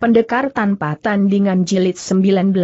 Pendekar tanpa tandingan jilid 19.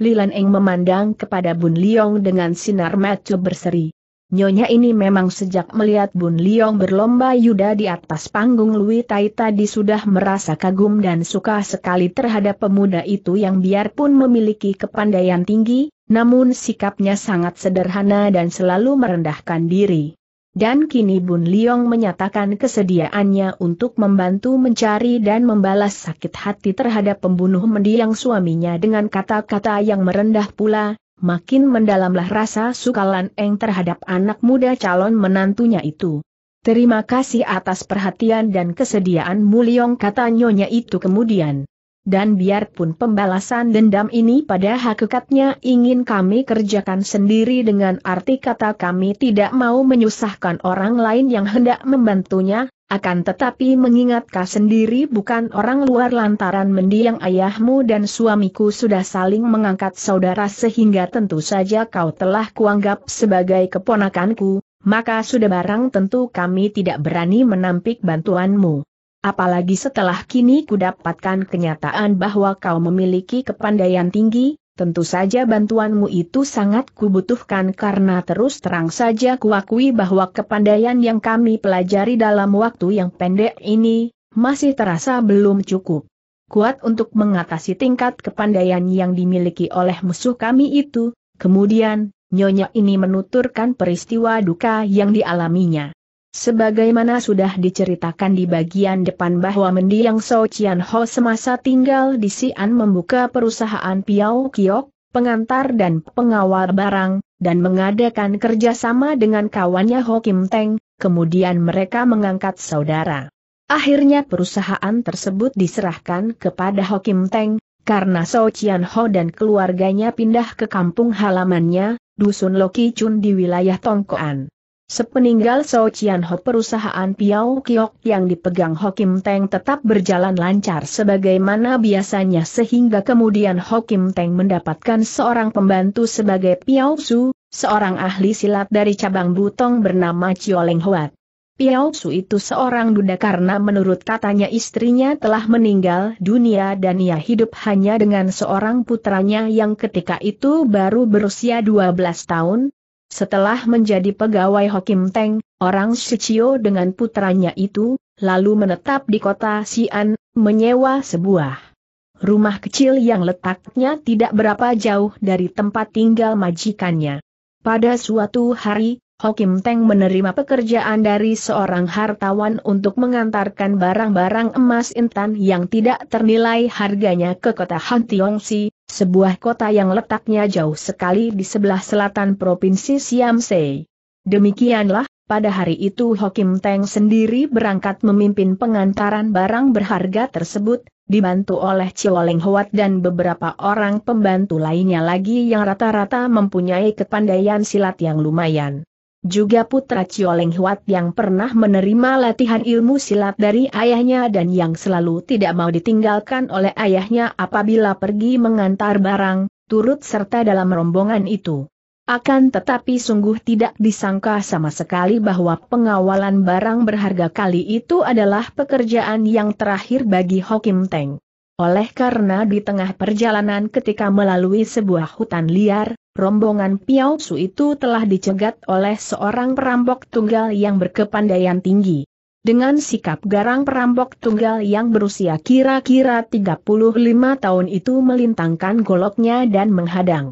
Lilan Eng memandang kepada Bun Liong dengan sinar mata berseri. Nyonya ini memang sejak melihat Bun Liong berlomba yuda di atas panggung Lui Tai tadi sudah merasa kagum dan suka sekali terhadap pemuda itu yang biarpun memiliki kepandaian tinggi, namun sikapnya sangat sederhana dan selalu merendahkan diri dan kini Bun Liong menyatakan kesediaannya untuk membantu mencari dan membalas sakit hati terhadap pembunuh mendiang suaminya dengan kata-kata yang merendah pula, makin mendalamlah rasa sukalan Eng terhadap anak muda calon menantunya itu. Terima kasih atas perhatian dan kesediaan Muliong kata nyonya itu kemudian dan biarpun pembalasan dendam ini pada hakikatnya ingin kami kerjakan sendiri dengan arti kata kami tidak mau menyusahkan orang lain yang hendak membantunya, akan tetapi mengingatkah sendiri bukan orang luar lantaran mendiang ayahmu dan suamiku sudah saling mengangkat saudara sehingga tentu saja kau telah kuanggap sebagai keponakanku, maka sudah barang tentu kami tidak berani menampik bantuanmu. Apalagi setelah kini kudapatkan kenyataan bahwa kau memiliki kepandaian tinggi, tentu saja bantuanmu itu sangat kubutuhkan karena terus terang saja kuakui bahwa kepandaian yang kami pelajari dalam waktu yang pendek ini, masih terasa belum cukup. Kuat untuk mengatasi tingkat kepandaian yang dimiliki oleh musuh kami itu, kemudian, Nyonya ini menuturkan peristiwa duka yang dialaminya. Sebagaimana sudah diceritakan di bagian depan bahwa mendiang So Chian Ho semasa tinggal di Xi'an membuka perusahaan Piao Kiok, pengantar dan pengawal barang, dan mengadakan kerjasama dengan kawannya Ho Kim Teng, kemudian mereka mengangkat saudara. Akhirnya perusahaan tersebut diserahkan kepada Ho Kim Teng, karena So Chian Ho dan keluarganya pindah ke kampung halamannya, Dusun Loki Chun di wilayah Tongkoan. Sepeninggal Sao Chian Ho perusahaan Piao Kiok yang dipegang Hokim Teng tetap berjalan lancar sebagaimana biasanya sehingga kemudian Hokim Teng mendapatkan seorang pembantu sebagai Piao Su, seorang ahli silat dari cabang Butong bernama Chioleng Huat. Piao Su itu seorang duda karena menurut katanya istrinya telah meninggal dunia dan ia hidup hanya dengan seorang putranya yang ketika itu baru berusia 12 tahun, setelah menjadi pegawai Hokim Teng, orang Shichio dengan putranya itu, lalu menetap di kota Xi'an, menyewa sebuah rumah kecil yang letaknya tidak berapa jauh dari tempat tinggal majikannya. Pada suatu hari, Hokim Teng menerima pekerjaan dari seorang hartawan untuk mengantarkan barang-barang emas intan yang tidak ternilai harganya ke kota Han Si, sebuah kota yang letaknya jauh sekali di sebelah selatan Provinsi Siamsei. Demikianlah, pada hari itu Hokim Teng sendiri berangkat memimpin pengantaran barang berharga tersebut, dibantu oleh Cioleng Hoat dan beberapa orang pembantu lainnya lagi yang rata-rata mempunyai kepandaian silat yang lumayan juga putra Cioleng Huat yang pernah menerima latihan ilmu silat dari ayahnya dan yang selalu tidak mau ditinggalkan oleh ayahnya apabila pergi mengantar barang, turut serta dalam rombongan itu. Akan tetapi sungguh tidak disangka sama sekali bahwa pengawalan barang berharga kali itu adalah pekerjaan yang terakhir bagi Hokim Teng. Oleh karena di tengah perjalanan ketika melalui sebuah hutan liar, rombongan Piao Su itu telah dicegat oleh seorang perampok tunggal yang berkepandaian tinggi. Dengan sikap garang perampok tunggal yang berusia kira-kira 35 tahun itu melintangkan goloknya dan menghadang.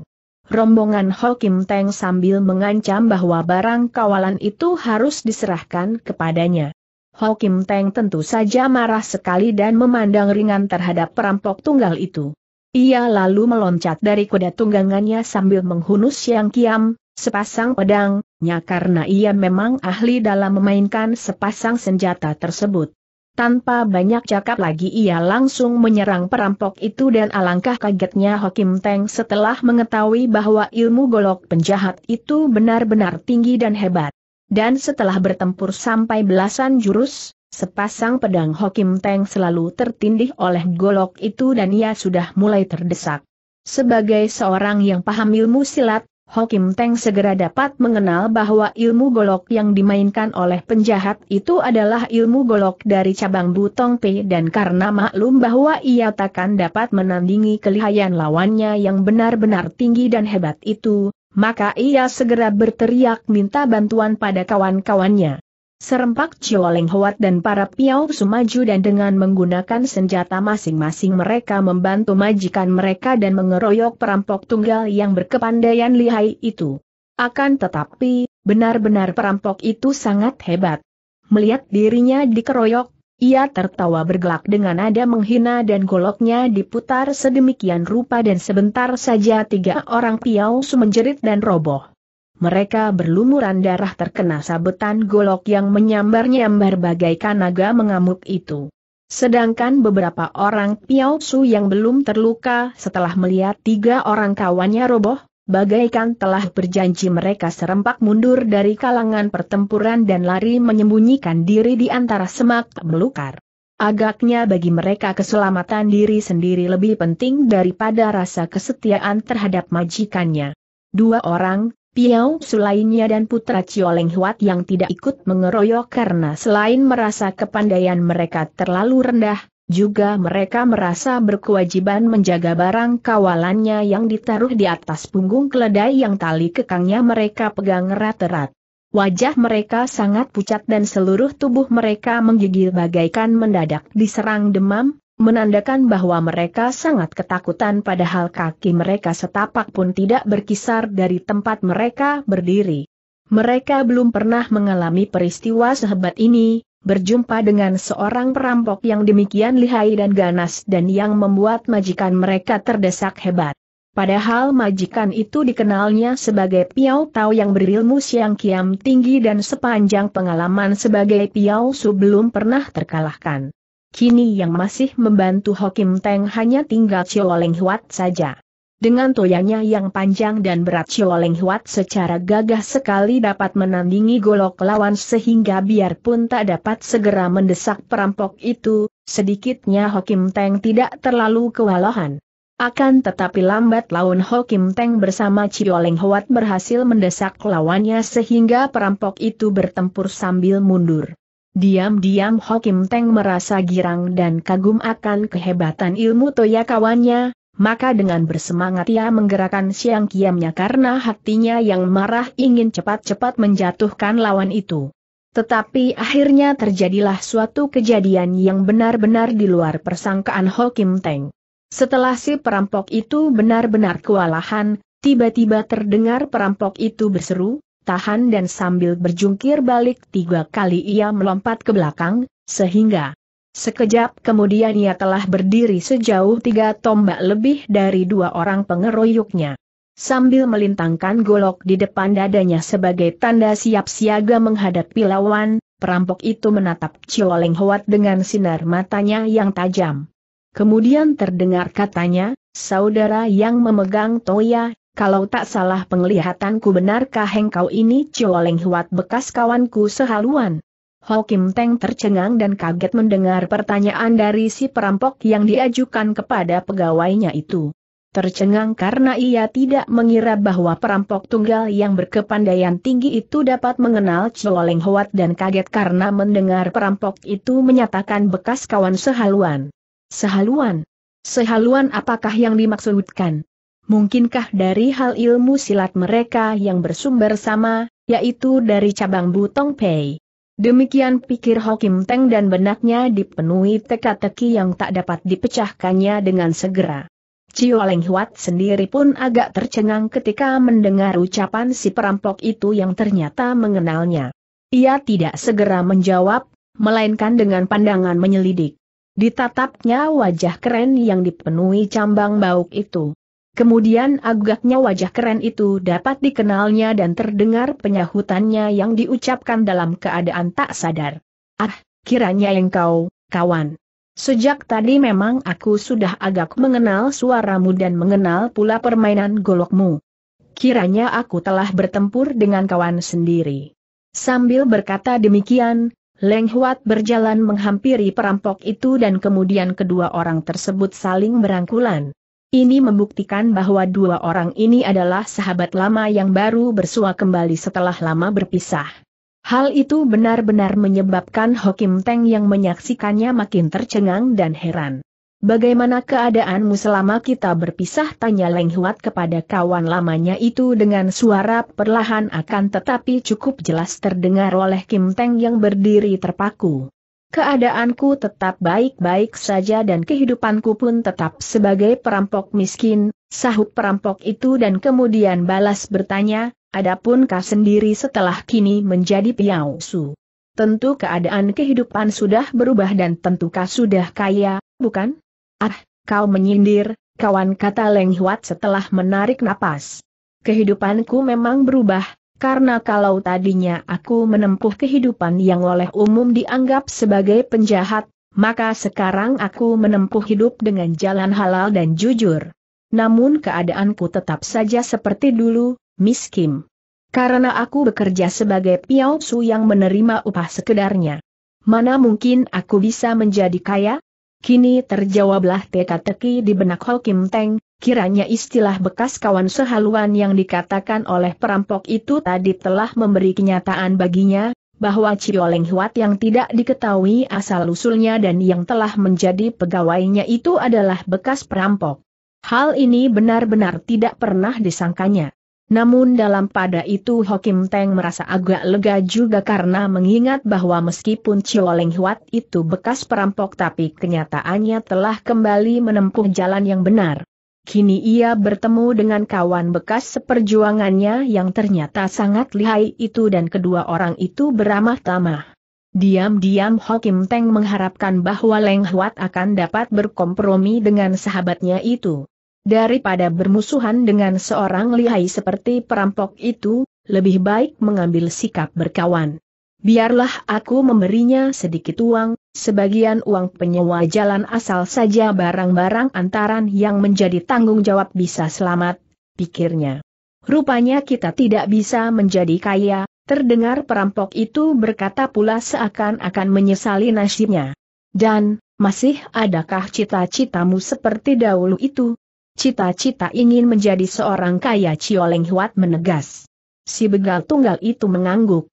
Rombongan Hokim Teng sambil mengancam bahwa barang kawalan itu harus diserahkan kepadanya. Hokim Teng tentu saja marah sekali dan memandang ringan terhadap perampok tunggal itu. Ia lalu meloncat dari kuda tunggangannya sambil menghunus yang kiam, sepasang pedangnya karena ia memang ahli dalam memainkan sepasang senjata tersebut. Tanpa banyak cakap lagi ia langsung menyerang perampok itu dan alangkah kagetnya Hakim Teng setelah mengetahui bahwa ilmu golok penjahat itu benar-benar tinggi dan hebat. Dan setelah bertempur sampai belasan jurus, Sepasang pedang Hokim Teng selalu tertindih oleh golok itu dan ia sudah mulai terdesak. Sebagai seorang yang paham ilmu silat, Hokim Teng segera dapat mengenal bahwa ilmu golok yang dimainkan oleh penjahat itu adalah ilmu golok dari cabang Butong Pe dan karena maklum bahwa ia takkan dapat menandingi kelihayan lawannya yang benar-benar tinggi dan hebat itu, maka ia segera berteriak minta bantuan pada kawan-kawannya. Serempak Chio Leng dan para Piau Sumaju dan dengan menggunakan senjata masing-masing mereka membantu majikan mereka dan mengeroyok perampok tunggal yang berkepandaian lihai itu. Akan tetapi, benar-benar perampok itu sangat hebat. Melihat dirinya dikeroyok, ia tertawa bergelak dengan nada menghina dan goloknya diputar sedemikian rupa dan sebentar saja tiga orang Piao Su menjerit dan roboh. Mereka berlumuran darah terkena sabetan golok yang menyambar-nyambar bagaikan naga mengamuk itu. Sedangkan beberapa orang Piao Su yang belum terluka setelah melihat tiga orang kawannya roboh, bagaikan telah berjanji mereka serempak mundur dari kalangan pertempuran dan lari menyembunyikan diri di antara semak belukar. Agaknya bagi mereka keselamatan diri sendiri lebih penting daripada rasa kesetiaan terhadap majikannya. Dua orang, Piau sulainya dan putra Cioleng Huat yang tidak ikut mengeroyok karena selain merasa kepandaian mereka terlalu rendah, juga mereka merasa berkewajiban menjaga barang kawalannya yang ditaruh di atas punggung keledai yang tali kekangnya mereka pegang erat-erat. Wajah mereka sangat pucat dan seluruh tubuh mereka menggigil bagaikan mendadak diserang demam, menandakan bahwa mereka sangat ketakutan padahal kaki mereka setapak pun tidak berkisar dari tempat mereka berdiri. Mereka belum pernah mengalami peristiwa sehebat ini, berjumpa dengan seorang perampok yang demikian lihai dan ganas dan yang membuat majikan mereka terdesak hebat. Padahal majikan itu dikenalnya sebagai Piau Tao yang berilmu siang kiam tinggi dan sepanjang pengalaman sebagai Piau Su belum pernah terkalahkan kini yang masih membantu Hokim Teng hanya tinggal Cioleng Huat saja. Dengan toyanya yang panjang dan berat Cioleng Huat secara gagah sekali dapat menandingi golok lawan sehingga biarpun tak dapat segera mendesak perampok itu, sedikitnya Hokim Teng tidak terlalu kewalahan. Akan tetapi lambat laun Hokim Teng bersama Cioleng Huat berhasil mendesak lawannya sehingga perampok itu bertempur sambil mundur. Diam-diam Hokim Teng merasa girang dan kagum akan kehebatan ilmu toya kawannya, maka dengan bersemangat ia menggerakkan siang kiamnya karena hatinya yang marah ingin cepat-cepat menjatuhkan lawan itu. Tetapi akhirnya terjadilah suatu kejadian yang benar-benar di luar persangkaan Hokim Teng. Setelah si perampok itu benar-benar kewalahan, tiba-tiba terdengar perampok itu berseru, tahan dan sambil berjungkir balik tiga kali ia melompat ke belakang, sehingga sekejap kemudian ia telah berdiri sejauh tiga tombak lebih dari dua orang pengeroyoknya. Sambil melintangkan golok di depan dadanya sebagai tanda siap siaga menghadapi lawan, perampok itu menatap Cioleng Hoat dengan sinar matanya yang tajam. Kemudian terdengar katanya, saudara yang memegang toya, kalau tak salah penglihatanku benarkah engkau ini Leng Huat bekas kawanku sehaluan? Kim Teng tercengang dan kaget mendengar pertanyaan dari si perampok yang diajukan kepada pegawainya itu. Tercengang karena ia tidak mengira bahwa perampok tunggal yang berkepandaian tinggi itu dapat mengenal Leng Huat dan kaget karena mendengar perampok itu menyatakan bekas kawan sehaluan. Sehaluan? Sehaluan apakah yang dimaksudkan? Mungkinkah dari hal ilmu silat mereka yang bersumber sama, yaitu dari cabang Butong Pei? Demikian pikir Hokim Teng dan benaknya dipenuhi teka-teki yang tak dapat dipecahkannya dengan segera. Cio Leng Huat sendiri pun agak tercengang ketika mendengar ucapan si perampok itu yang ternyata mengenalnya. Ia tidak segera menjawab, melainkan dengan pandangan menyelidik. Ditatapnya wajah keren yang dipenuhi cambang bauk itu. Kemudian agaknya wajah keren itu dapat dikenalnya dan terdengar penyahutannya yang diucapkan dalam keadaan tak sadar. Ah, kiranya engkau, kawan. Sejak tadi memang aku sudah agak mengenal suaramu dan mengenal pula permainan golokmu. Kiranya aku telah bertempur dengan kawan sendiri. Sambil berkata demikian, Leng Huat berjalan menghampiri perampok itu dan kemudian kedua orang tersebut saling berangkulan. Ini membuktikan bahwa dua orang ini adalah sahabat lama yang baru bersua kembali setelah lama berpisah. Hal itu benar-benar menyebabkan Hokim Teng yang menyaksikannya makin tercengang dan heran. Bagaimana keadaanmu selama kita berpisah? Tanya Leng Huat kepada kawan lamanya itu dengan suara perlahan akan tetapi cukup jelas terdengar oleh Kim Teng yang berdiri terpaku. Keadaanku tetap baik-baik saja dan kehidupanku pun tetap sebagai perampok miskin, sahut perampok itu dan kemudian balas bertanya, adapun kau sendiri setelah kini menjadi piausu. Tentu keadaan kehidupan sudah berubah dan tentu kau sudah kaya, bukan? Ah, kau menyindir, kawan kata Leng Huat setelah menarik napas. Kehidupanku memang berubah, karena kalau tadinya aku menempuh kehidupan yang oleh umum dianggap sebagai penjahat, maka sekarang aku menempuh hidup dengan jalan halal dan jujur. Namun keadaanku tetap saja seperti dulu, miskin. Karena aku bekerja sebagai su yang menerima upah sekedarnya. Mana mungkin aku bisa menjadi kaya? Kini terjawablah teka-teki di benak Hokim Teng, Kiranya istilah bekas kawan sehaluan yang dikatakan oleh perampok itu tadi telah memberi kenyataan baginya, bahwa Cioleng Huat yang tidak diketahui asal-usulnya dan yang telah menjadi pegawainya itu adalah bekas perampok. Hal ini benar-benar tidak pernah disangkanya. Namun dalam pada itu Hokim Teng merasa agak lega juga karena mengingat bahwa meskipun Cioleng Huat itu bekas perampok tapi kenyataannya telah kembali menempuh jalan yang benar. Kini ia bertemu dengan kawan bekas seperjuangannya yang ternyata sangat lihai itu dan kedua orang itu beramah tamah. Diam-diam Hokim Teng mengharapkan bahwa Leng Huat akan dapat berkompromi dengan sahabatnya itu. Daripada bermusuhan dengan seorang lihai seperti perampok itu, lebih baik mengambil sikap berkawan. Biarlah aku memberinya sedikit uang, sebagian uang penyewa jalan asal saja barang-barang antaran yang menjadi tanggung jawab bisa selamat, pikirnya. Rupanya kita tidak bisa menjadi kaya, terdengar perampok itu berkata pula seakan-akan menyesali nasibnya. Dan, masih adakah cita-citamu seperti dahulu itu? Cita-cita ingin menjadi seorang kaya Cioleng Huat menegas. Si begal tunggal itu mengangguk.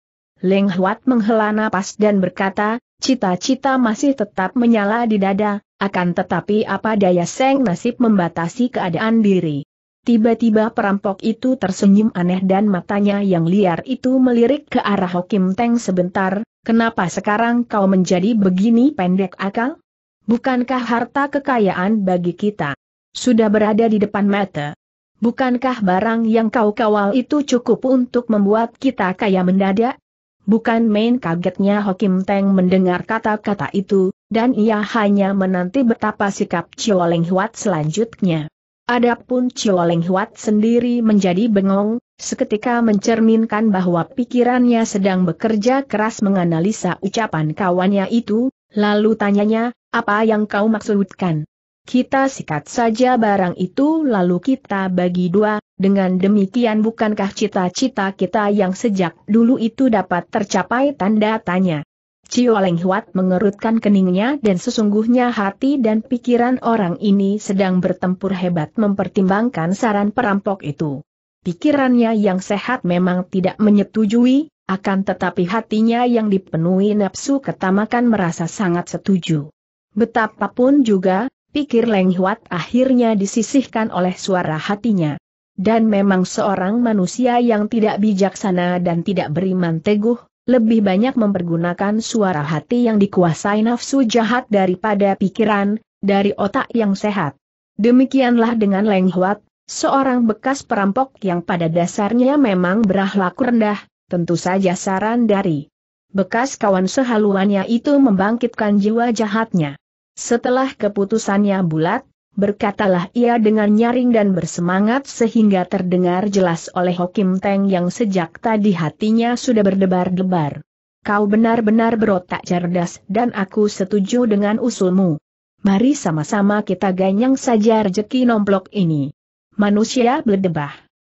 Leng Huat menghela napas dan berkata, cita-cita masih tetap menyala di dada, akan tetapi apa daya seng nasib membatasi keadaan diri. Tiba-tiba perampok itu tersenyum aneh dan matanya yang liar itu melirik ke arah Hokim Teng sebentar, kenapa sekarang kau menjadi begini pendek akal? Bukankah harta kekayaan bagi kita? Sudah berada di depan mata. Bukankah barang yang kau kawal itu cukup untuk membuat kita kaya mendadak? Bukan main kagetnya Hokim Teng mendengar kata-kata itu, dan ia hanya menanti betapa sikap Chio Leng Huat selanjutnya. Adapun Chio Leng Huat sendiri menjadi bengong, seketika mencerminkan bahwa pikirannya sedang bekerja keras menganalisa ucapan kawannya itu, lalu tanyanya, apa yang kau maksudkan? Kita sikat saja barang itu lalu kita bagi dua, dengan demikian bukankah cita-cita kita yang sejak dulu itu dapat tercapai tanda tanya. Cio Leng Huat mengerutkan keningnya dan sesungguhnya hati dan pikiran orang ini sedang bertempur hebat mempertimbangkan saran perampok itu. Pikirannya yang sehat memang tidak menyetujui, akan tetapi hatinya yang dipenuhi nafsu ketamakan merasa sangat setuju. Betapapun juga, pikir Leng Huat akhirnya disisihkan oleh suara hatinya. Dan memang seorang manusia yang tidak bijaksana dan tidak beriman teguh, lebih banyak mempergunakan suara hati yang dikuasai nafsu jahat daripada pikiran, dari otak yang sehat. Demikianlah dengan Leng Huat, seorang bekas perampok yang pada dasarnya memang berahlak rendah, tentu saja saran dari bekas kawan sehaluannya itu membangkitkan jiwa jahatnya. Setelah keputusannya bulat, berkatalah ia dengan nyaring dan bersemangat sehingga terdengar jelas oleh Hokim Teng yang sejak tadi hatinya sudah berdebar-debar. Kau benar-benar berotak cerdas dan aku setuju dengan usulmu. Mari sama-sama kita ganyang saja rejeki nomplok ini. Manusia berdebah.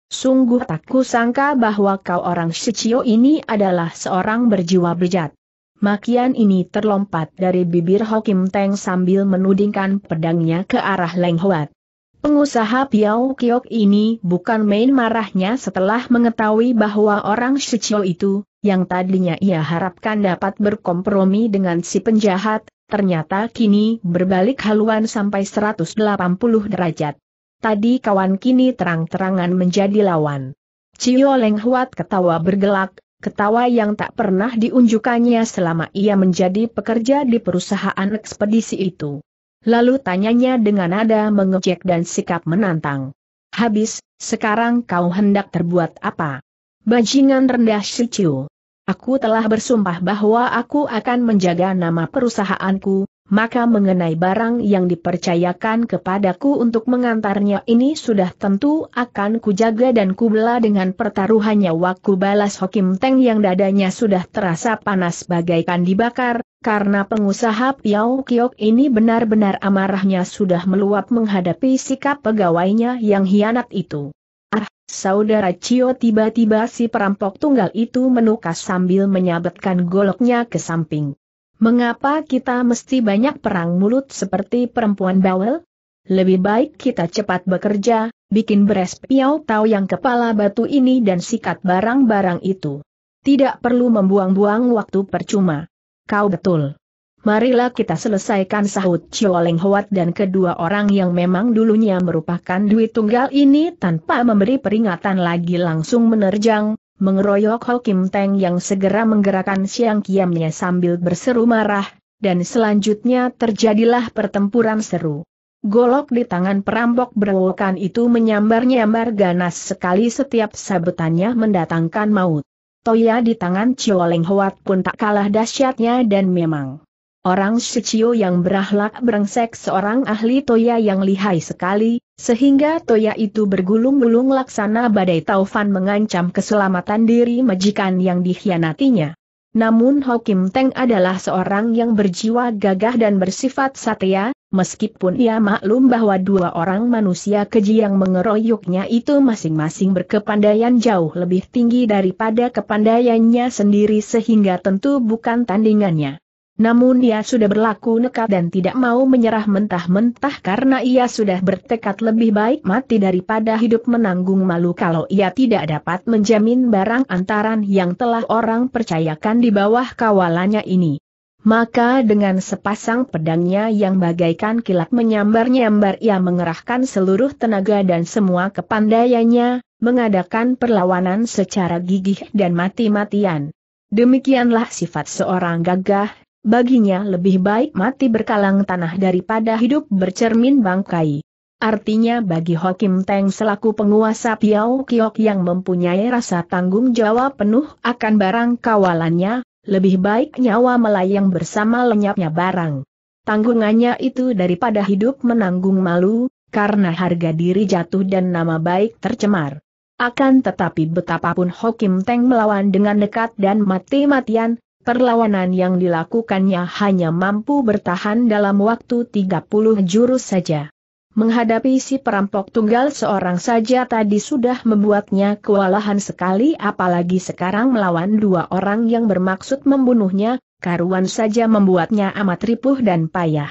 Sungguh tak kusangka bahwa kau orang Shichio ini adalah seorang berjiwa bejat. Makian ini terlompat dari bibir Hokim Teng sambil menudingkan pedangnya ke arah Leng Huat. Pengusaha Piao Kiok ini bukan main marahnya setelah mengetahui bahwa orang Shichio itu, yang tadinya ia harapkan dapat berkompromi dengan si penjahat, ternyata kini berbalik haluan sampai 180 derajat. Tadi kawan kini terang-terangan menjadi lawan. Chiyo Leng Huat ketawa bergelak, ketawa yang tak pernah diunjukkannya selama ia menjadi pekerja di perusahaan ekspedisi itu. Lalu tanyanya dengan nada mengejek dan sikap menantang. Habis, sekarang kau hendak terbuat apa? Bajingan rendah Shichu. Aku telah bersumpah bahwa aku akan menjaga nama perusahaanku, maka mengenai barang yang dipercayakan kepadaku untuk mengantarnya ini sudah tentu akan kujaga dan kubela dengan pertaruhannya Waku balas Hokim Teng yang dadanya sudah terasa panas bagaikan dibakar, karena pengusaha Piao Kiok ini benar-benar amarahnya sudah meluap menghadapi sikap pegawainya yang hianat itu. Ah, saudara Cio tiba-tiba si perampok tunggal itu menukas sambil menyabetkan goloknya ke samping. Mengapa kita mesti banyak perang mulut seperti perempuan bawel? Lebih baik kita cepat bekerja, bikin beres piau tahu yang kepala batu ini dan sikat barang-barang itu. Tidak perlu membuang-buang waktu percuma. Kau betul. Marilah kita selesaikan sahut Leng Hoat dan kedua orang yang memang dulunya merupakan duit tunggal ini tanpa memberi peringatan lagi langsung menerjang, mengeroyok Ho Kim Teng yang segera menggerakkan siang kiamnya sambil berseru marah, dan selanjutnya terjadilah pertempuran seru. Golok di tangan perampok berwokan itu menyambar-nyambar ganas sekali setiap sabetannya mendatangkan maut. Toya di tangan Leng Hoat pun tak kalah dahsyatnya dan memang Orang Shichio yang berahlak berengsek seorang ahli toya yang lihai sekali, sehingga toya itu bergulung-gulung laksana badai taufan mengancam keselamatan diri majikan yang dikhianatinya. Namun Hokim Teng adalah seorang yang berjiwa gagah dan bersifat satya, meskipun ia maklum bahwa dua orang manusia keji yang mengeroyoknya itu masing-masing berkepandaian jauh lebih tinggi daripada kepandaiannya sendiri sehingga tentu bukan tandingannya. Namun ia sudah berlaku nekat dan tidak mau menyerah mentah-mentah karena ia sudah bertekad lebih baik mati daripada hidup menanggung malu kalau ia tidak dapat menjamin barang antaran yang telah orang percayakan di bawah kawalannya ini. Maka dengan sepasang pedangnya yang bagaikan kilat menyambar-nyambar ia mengerahkan seluruh tenaga dan semua kepandaiannya, mengadakan perlawanan secara gigih dan mati-matian. Demikianlah sifat seorang gagah baginya lebih baik mati berkalang tanah daripada hidup bercermin bangkai. Artinya bagi Hokim Teng selaku penguasa Piau Kiok yang mempunyai rasa tanggung jawab penuh akan barang kawalannya, lebih baik nyawa melayang bersama lenyapnya barang. Tanggungannya itu daripada hidup menanggung malu, karena harga diri jatuh dan nama baik tercemar. Akan tetapi betapapun Hokim Teng melawan dengan dekat dan mati-matian, perlawanan yang dilakukannya hanya mampu bertahan dalam waktu 30 jurus saja. Menghadapi si perampok tunggal seorang saja tadi sudah membuatnya kewalahan sekali apalagi sekarang melawan dua orang yang bermaksud membunuhnya, karuan saja membuatnya amat ripuh dan payah.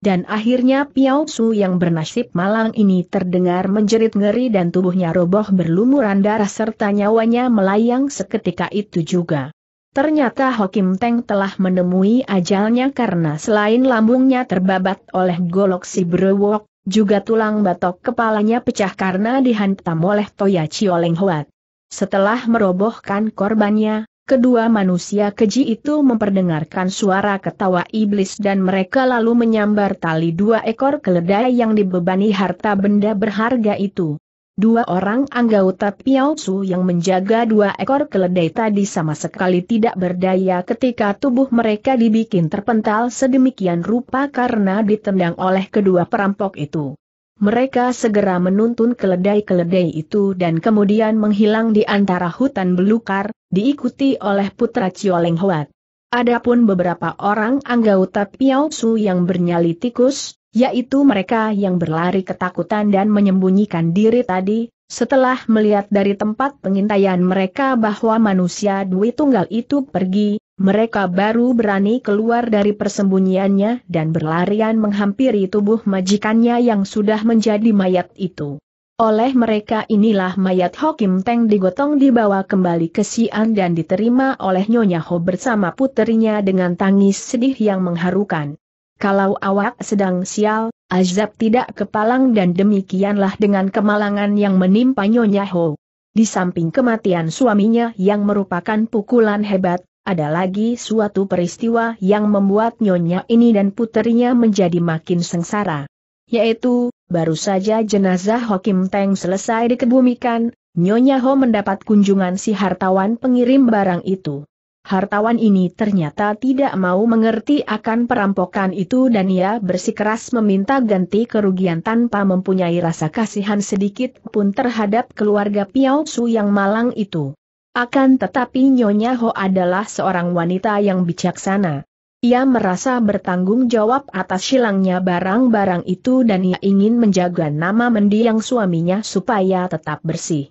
Dan akhirnya Piao Su yang bernasib malang ini terdengar menjerit ngeri dan tubuhnya roboh berlumuran darah serta nyawanya melayang seketika itu juga. Ternyata Hokim Teng telah menemui ajalnya karena selain lambungnya terbabat oleh golok si brewok, juga tulang batok kepalanya pecah karena dihantam oleh Toya Chioleng Huat. Setelah merobohkan korbannya, kedua manusia keji itu memperdengarkan suara ketawa iblis dan mereka lalu menyambar tali dua ekor keledai yang dibebani harta benda berharga itu. Dua orang anggota su yang menjaga dua ekor keledai tadi sama sekali tidak berdaya ketika tubuh mereka dibikin terpental sedemikian rupa karena ditendang oleh kedua perampok itu. Mereka segera menuntun keledai-keledai itu dan kemudian menghilang di antara hutan belukar, diikuti oleh putra Cioleng Huat. Adapun beberapa orang anggota su yang bernyali tikus, yaitu mereka yang berlari ketakutan dan menyembunyikan diri tadi, setelah melihat dari tempat pengintaian mereka bahwa manusia Dwi Tunggal itu pergi, mereka baru berani keluar dari persembunyiannya dan berlarian menghampiri tubuh majikannya yang sudah menjadi mayat itu. Oleh mereka inilah mayat Hokim Teng digotong dibawa kembali ke Sian dan diterima oleh Nyonya Ho bersama putrinya dengan tangis sedih yang mengharukan. Kalau awak sedang sial, azab tidak kepalang dan demikianlah dengan kemalangan yang menimpa Nyonya Ho. Di samping kematian suaminya yang merupakan pukulan hebat, ada lagi suatu peristiwa yang membuat Nyonya ini dan puterinya menjadi makin sengsara. Yaitu, baru saja jenazah Hokim Teng selesai dikebumikan, Nyonya Ho mendapat kunjungan si hartawan pengirim barang itu. Hartawan ini ternyata tidak mau mengerti akan perampokan itu dan ia bersikeras meminta ganti kerugian tanpa mempunyai rasa kasihan sedikit pun terhadap keluarga Piao Su yang malang itu. Akan tetapi Nyonya Ho adalah seorang wanita yang bijaksana. Ia merasa bertanggung jawab atas hilangnya barang-barang itu dan ia ingin menjaga nama mendiang suaminya supaya tetap bersih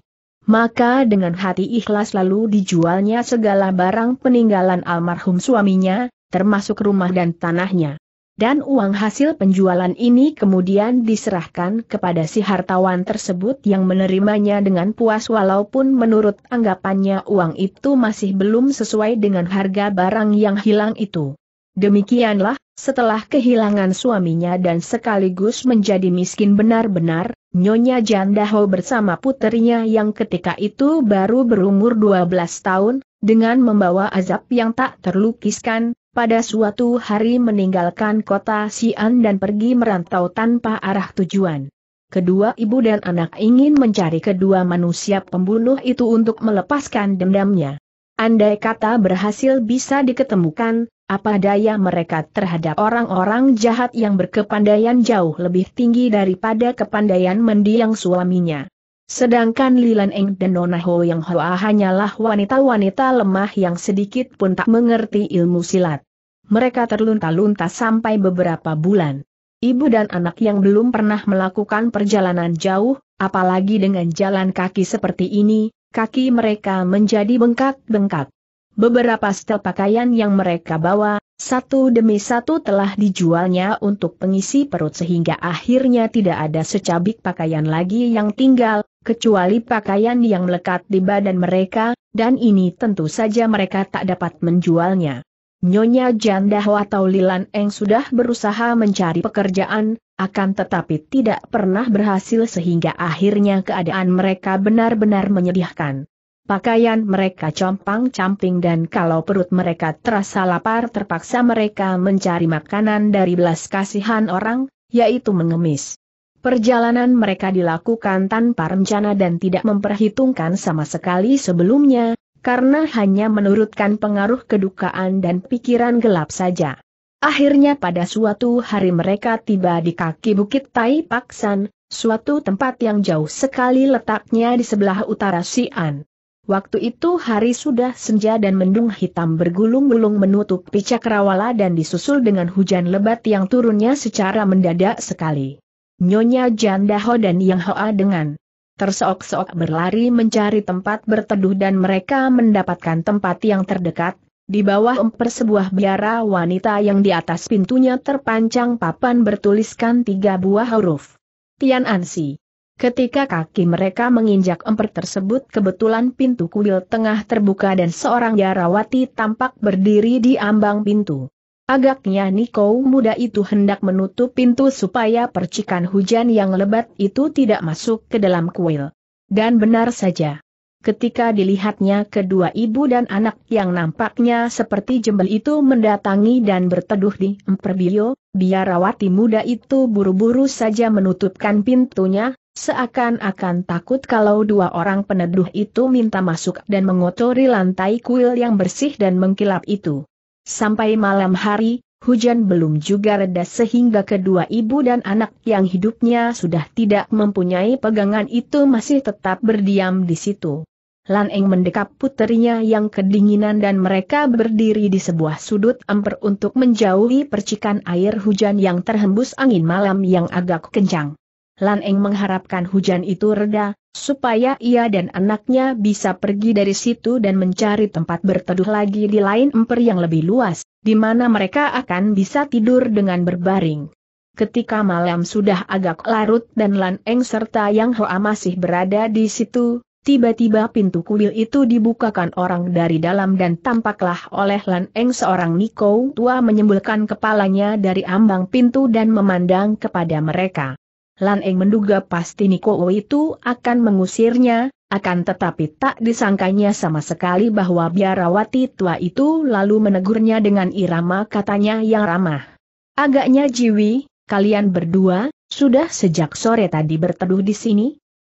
maka dengan hati ikhlas lalu dijualnya segala barang peninggalan almarhum suaminya, termasuk rumah dan tanahnya. Dan uang hasil penjualan ini kemudian diserahkan kepada si hartawan tersebut yang menerimanya dengan puas walaupun menurut anggapannya uang itu masih belum sesuai dengan harga barang yang hilang itu. Demikianlah, setelah kehilangan suaminya dan sekaligus menjadi miskin benar-benar, Nyonya Jandaho bersama putrinya yang ketika itu baru berumur 12 tahun, dengan membawa azab yang tak terlukiskan, pada suatu hari meninggalkan kota Xi'an dan pergi merantau tanpa arah tujuan. Kedua ibu dan anak ingin mencari kedua manusia pembunuh itu untuk melepaskan dendamnya. Andai kata berhasil bisa diketemukan, apa daya mereka terhadap orang-orang jahat yang berkepandaian jauh lebih tinggi daripada kepandaian mendiang suaminya. Sedangkan Lilan Eng dan Nona Ho Yang Hoa hanyalah wanita-wanita lemah yang sedikit pun tak mengerti ilmu silat. Mereka terlunta-lunta sampai beberapa bulan. Ibu dan anak yang belum pernah melakukan perjalanan jauh, apalagi dengan jalan kaki seperti ini, kaki mereka menjadi bengkak-bengkak. Beberapa setel pakaian yang mereka bawa, satu demi satu telah dijualnya untuk pengisi perut sehingga akhirnya tidak ada secabik pakaian lagi yang tinggal, kecuali pakaian yang melekat di badan mereka, dan ini tentu saja mereka tak dapat menjualnya. Nyonya Jandahwa atau Lilan Eng sudah berusaha mencari pekerjaan, akan tetapi tidak pernah berhasil sehingga akhirnya keadaan mereka benar-benar menyedihkan. Pakaian mereka compang-camping dan kalau perut mereka terasa lapar terpaksa mereka mencari makanan dari belas kasihan orang, yaitu mengemis. Perjalanan mereka dilakukan tanpa rencana dan tidak memperhitungkan sama sekali sebelumnya, karena hanya menurutkan pengaruh kedukaan dan pikiran gelap saja. Akhirnya pada suatu hari mereka tiba di kaki Bukit Tai Paksan, suatu tempat yang jauh sekali letaknya di sebelah utara Xi'an. Waktu itu hari sudah senja dan mendung hitam bergulung-gulung menutupi cakrawala dan disusul dengan hujan lebat yang turunnya secara mendadak sekali. Nyonya Jandaho dan Yang Hoa dengan terseok-seok berlari mencari tempat berteduh dan mereka mendapatkan tempat yang terdekat, di bawah emper sebuah biara wanita yang di atas pintunya terpancang papan bertuliskan tiga buah huruf. Tian Ansi. Ketika kaki mereka menginjak emper tersebut kebetulan pintu kuil tengah terbuka dan seorang Yarawati tampak berdiri di ambang pintu. Agaknya Niko muda itu hendak menutup pintu supaya percikan hujan yang lebat itu tidak masuk ke dalam kuil. Dan benar saja. Ketika dilihatnya kedua ibu dan anak yang nampaknya seperti jembel itu mendatangi dan berteduh di Emperbio, biarawati muda itu buru-buru saja menutupkan pintunya, Seakan-akan takut kalau dua orang peneduh itu minta masuk dan mengotori lantai kuil yang bersih dan mengkilap itu. Sampai malam hari, hujan belum juga reda sehingga kedua ibu dan anak yang hidupnya sudah tidak mempunyai pegangan itu masih tetap berdiam di situ. Lan Eng mendekap puterinya yang kedinginan dan mereka berdiri di sebuah sudut amper untuk menjauhi percikan air hujan yang terhembus angin malam yang agak kencang. Lan Eng mengharapkan hujan itu reda, supaya ia dan anaknya bisa pergi dari situ dan mencari tempat berteduh lagi di lain emper yang lebih luas, di mana mereka akan bisa tidur dengan berbaring. Ketika malam sudah agak larut dan Lan Eng serta Yang Hoa masih berada di situ, tiba-tiba pintu kuil itu dibukakan orang dari dalam dan tampaklah oleh Lan Eng seorang Niko tua menyembulkan kepalanya dari ambang pintu dan memandang kepada mereka. Lan Eng menduga pasti Niko itu akan mengusirnya, akan tetapi tak disangkanya sama sekali bahwa biarawati tua itu lalu menegurnya dengan irama katanya yang ramah. Agaknya Jiwi, kalian berdua, sudah sejak sore tadi berteduh di sini?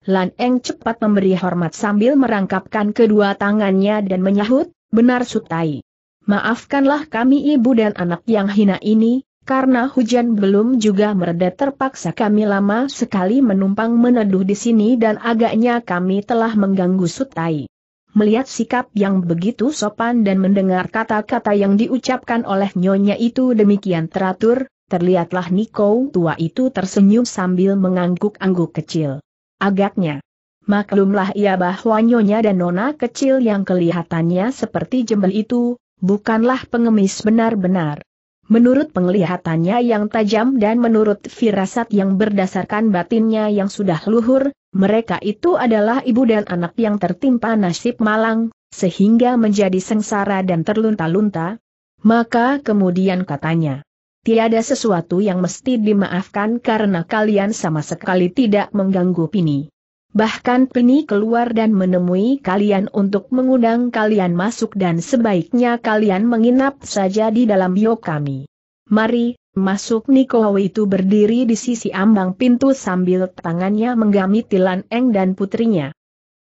Lan Eng cepat memberi hormat sambil merangkapkan kedua tangannya dan menyahut, benar Sutai. Maafkanlah kami ibu dan anak yang hina ini, karena hujan belum juga mereda terpaksa kami lama sekali menumpang meneduh di sini dan agaknya kami telah mengganggu Sutai. Melihat sikap yang begitu sopan dan mendengar kata-kata yang diucapkan oleh nyonya itu demikian teratur, terlihatlah Niko tua itu tersenyum sambil mengangguk-angguk kecil. Agaknya. Maklumlah ia bahwa nyonya dan nona kecil yang kelihatannya seperti jembel itu, bukanlah pengemis benar-benar. Menurut penglihatannya yang tajam dan menurut firasat yang berdasarkan batinnya yang sudah luhur, mereka itu adalah ibu dan anak yang tertimpa nasib malang, sehingga menjadi sengsara dan terlunta-lunta. Maka kemudian katanya, tiada sesuatu yang mesti dimaafkan karena kalian sama sekali tidak mengganggu Pini. Bahkan Peni keluar dan menemui kalian untuk mengundang kalian masuk dan sebaiknya kalian menginap saja di dalam bio kami. Mari, masuk Nikowo itu berdiri di sisi ambang pintu sambil tangannya menggami Tilan Eng dan putrinya.